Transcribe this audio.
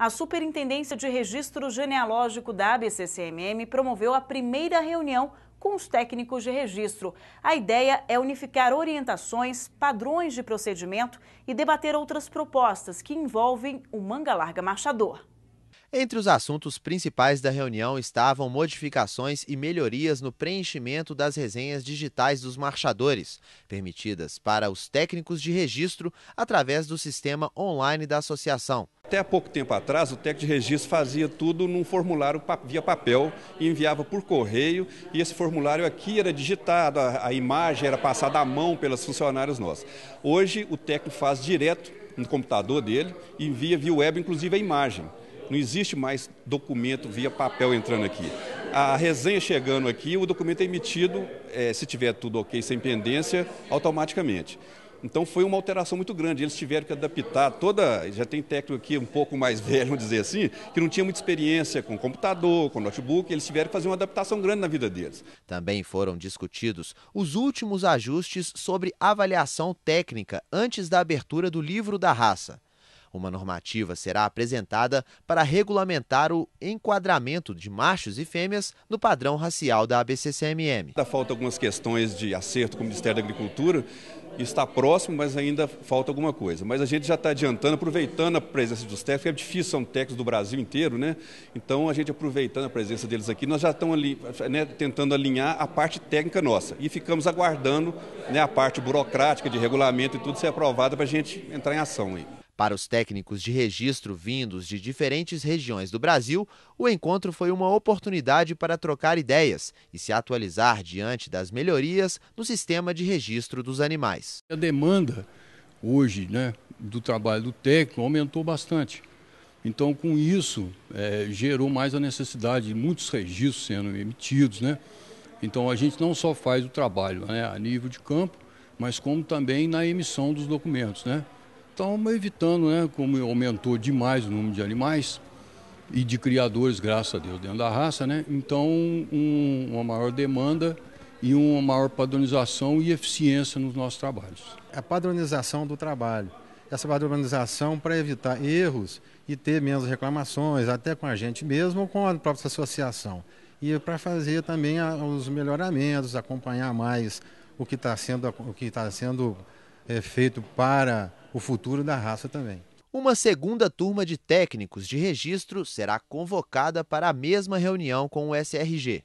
a Superintendência de Registro Genealógico da ABCCMM promoveu a primeira reunião com os técnicos de registro. A ideia é unificar orientações, padrões de procedimento e debater outras propostas que envolvem o Manga Larga Marchador. Entre os assuntos principais da reunião estavam modificações e melhorias no preenchimento das resenhas digitais dos marchadores, permitidas para os técnicos de registro através do sistema online da associação. Até há pouco tempo atrás, o técnico de registro fazia tudo num formulário via papel e enviava por correio, e esse formulário aqui era digitado, a, imagem era passada à mão pelos funcionários nossos. Hoje, o técnico faz direto no computador dele, envia via web, inclusive a imagem. Não existe mais documento via papel entrando aqui. A resenha chegando aqui, o documento é emitido, é, se tiver tudo ok, sem pendência, automaticamente. Então foi uma alteração muito grande. Eles tiveram que adaptar toda. Já tem técnico aqui um pouco mais velho, vamos dizer assim, que não tinha muita experiência com computador, com notebook. Eles tiveram que fazer uma adaptação grande na vida deles. Também foram discutidos os últimos ajustes sobre avaliação técnica antes da abertura do livro da raça. Uma normativa será apresentada para regulamentar o enquadramento de machos e fêmeas no padrão racial da ABCCMM. Falta algumas questões de acerto com o Ministério da Agricultura, está próximo, mas ainda falta alguma coisa. Mas a gente já está adiantando, aproveitando a presença dos técnicos, que é difícil, são técnicos do Brasil inteiro, né? Então, a gente aproveitando a presença deles aqui, nós já estamos ali, né, tentando alinhar a parte técnica nossa. E ficamos aguardando né, a parte burocrática de regulamento e tudo ser aprovada para a gente entrar em ação aí. Para os técnicos de registro vindos de diferentes regiões do Brasil, o encontro foi uma oportunidade para trocar ideias e se atualizar diante das melhorias no sistema de registro dos animais. A demanda hoje né, do trabalho do técnico aumentou bastante. Então, com isso, é, gerou mais a necessidade de muitos registros sendo emitidos. Né? Então, a gente não só faz o trabalho né, a nível de campo, mas como também na emissão dos documentos. Né? estamos evitando, né? Como aumentou demais o número de animais e de criadores, graças a Deus, dentro da raça, né? Então, um, uma maior demanda e uma maior padronização e eficiência nos nossos trabalhos. É a padronização do trabalho. Essa padronização para evitar erros e ter menos reclamações, até com a gente mesmo ou com a própria associação. E para fazer também os melhoramentos, acompanhar mais o que está sendo, o que tá sendo é, feito para o futuro da raça também. Uma segunda turma de técnicos de registro será convocada para a mesma reunião com o SRG.